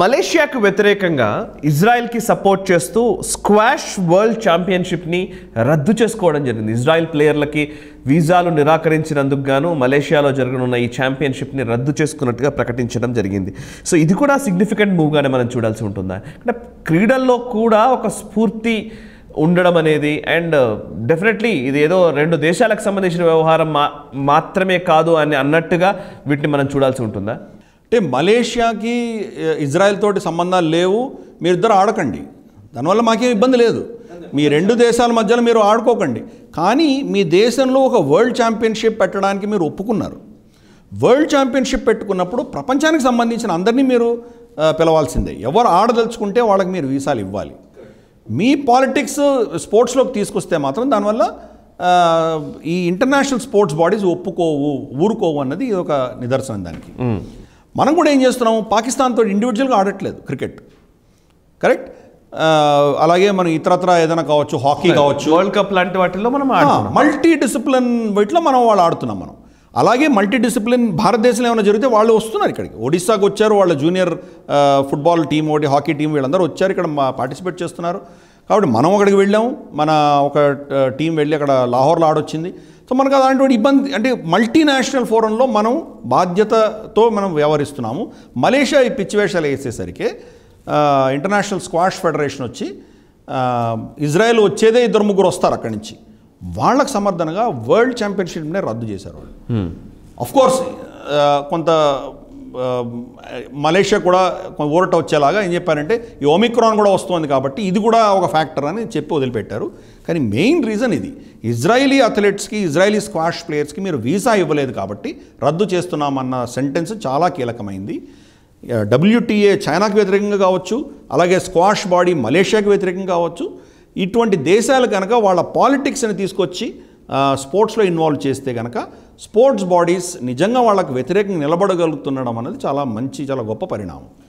మలేషియాకు వ్యతిరేకంగా ఇజ్రాయెల్కి సపోర్ట్ చేస్తూ స్క్వాష్ వరల్డ్ ఛాంపియన్షిప్ని రద్దు చేసుకోవడం జరిగింది ఇజ్రాయెల్ ప్లేయర్లకి వీసాలు నిరాకరించినందుకు గాను మలేషియాలో జరగనున్న ఈ ఛాంపియన్షిప్ని రద్దు చేసుకున్నట్టుగా ప్రకటించడం జరిగింది సో ఇది కూడా సిగ్నిఫికెంట్ మూవ్గానే మనం చూడాల్సి ఉంటుందా అంటే క్రీడల్లో కూడా ఒక స్ఫూర్తి ఉండడం అనేది అండ్ డెఫినెట్లీ uh, ఇది ఏదో రెండు దేశాలకు సంబంధించిన వ్యవహారం మా మాత్రమే కాదు అని అన్నట్టుగా వీటిని మనం చూడాల్సి ఉంటుందా అంటే మలేషియాకి ఇజ్రాయెల్ తోటి సంబంధాలు లేవు మీరిద్దరు ఆడకండి దానివల్ల మాకేం ఇబ్బంది లేదు మీ రెండు దేశాల మధ్యలో మీరు ఆడుకోకండి కానీ మీ దేశంలో ఒక వరల్డ్ ఛాంపియన్షిప్ పెట్టడానికి మీరు ఒప్పుకున్నారు వరల్డ్ ఛాంపియన్షిప్ పెట్టుకున్నప్పుడు ప్రపంచానికి సంబంధించిన అందరినీ మీరు పిలవాల్సిందే ఎవరు ఆడదలుచుకుంటే వాళ్ళకి మీరు వీసాలు ఇవ్వాలి మీ పాలిటిక్స్ స్పోర్ట్స్లోకి తీసుకొస్తే మాత్రం దానివల్ల ఈ ఇంటర్నేషనల్ స్పోర్ట్స్ బాడీస్ ఒప్పుకోవు ఊరుకోవు అన్నది ఇది ఒక నిదర్శనం దానికి మనం కూడా ఏం చేస్తున్నాము పాకిస్తాన్తో ఇండివిజువల్గా ఆడట్లేదు క్రికెట్ కరెక్ట్ అలాగే మనం ఇతరత్ర ఏదైనా కావచ్చు హాకీ కావచ్చు వరల్డ్ కప్ లాంటి వాటిల్లో మనం మల్టీ డిసిప్లిన్ వీటిలో మనం వాళ్ళు ఆడుతున్నాం మనం అలాగే మల్టీ డిసిప్లిన్ భారతదేశంలో ఏమైనా జరిగితే వాళ్ళు వస్తున్నారు ఇక్కడికి ఒడిశాకు వచ్చారు వాళ్ళ జూనియర్ ఫుట్బాల్ టీం ఒకటి హాకీ టీం వీళ్ళందరూ వచ్చారు ఇక్కడ పార్టిసిపేట్ చేస్తున్నారు కాబట్టి మనం అక్కడికి వెళ్ళాము మన ఒక టీం వెళ్ళి అక్కడ లాహోర్లో ఆడొచ్చింది సో మనకు అలాంటి ఇబ్బంది అంటే మల్టీనేషనల్ ఫోరంలో మనం బాధ్యతతో మనం వ్యవహరిస్తున్నాము మలేషియా ఈ పిచ్చివేషాలు వేసేసరికి ఇంటర్నేషనల్ స్క్వాష్ ఫెడరేషన్ వచ్చి ఇజ్రాయెల్ వచ్చేదే ఇద్దరు ముగ్గురు వస్తారు అక్కడి నుంచి వాళ్ళకు సమర్థనగా వరల్డ్ ఛాంపియన్షిప్నే రద్దు చేశారు వాళ్ళు కోర్స్ కొంత మలేషియా కూడా ఊరట వచ్చేలాగా ఏం చెప్పారంటే ఈ ఒమిక్రాన్ కూడా వస్తుంది కాబట్టి ఇది కూడా ఒక ఫ్యాక్టర్ అని చెప్పి వదిలిపెట్టారు కానీ మెయిన్ రీజన్ ఇది ఇజ్రాయిలీ అథ్లెట్స్కి ఇజ్రాయిలీ స్క్వాష్ ప్లేయర్స్కి మీరు వీసా ఇవ్వలేదు కాబట్టి రద్దు చేస్తున్నామన్న సెంటెన్స్ చాలా కీలకమైంది డబ్ల్యూటీఏ చైనాకు వ్యతిరేకంగా కావచ్చు అలాగే స్క్వాష్ బాడీ మలేషియాకు వ్యతిరేకంగా కావచ్చు ఇటువంటి దేశాలు కనుక వాళ్ళ పాలిటిక్స్ని తీసుకొచ్చి స్పోర్ట్స్లో ఇన్వాల్వ్ చేస్తే కనుక స్పోర్ట్స్ బాడీస్ నిజంగా వాళ్ళకు వ్యతిరేకంగా నిలబడగలుగుతుండడం అనేది చాలా మంచి చాలా గొప్ప పరిణామం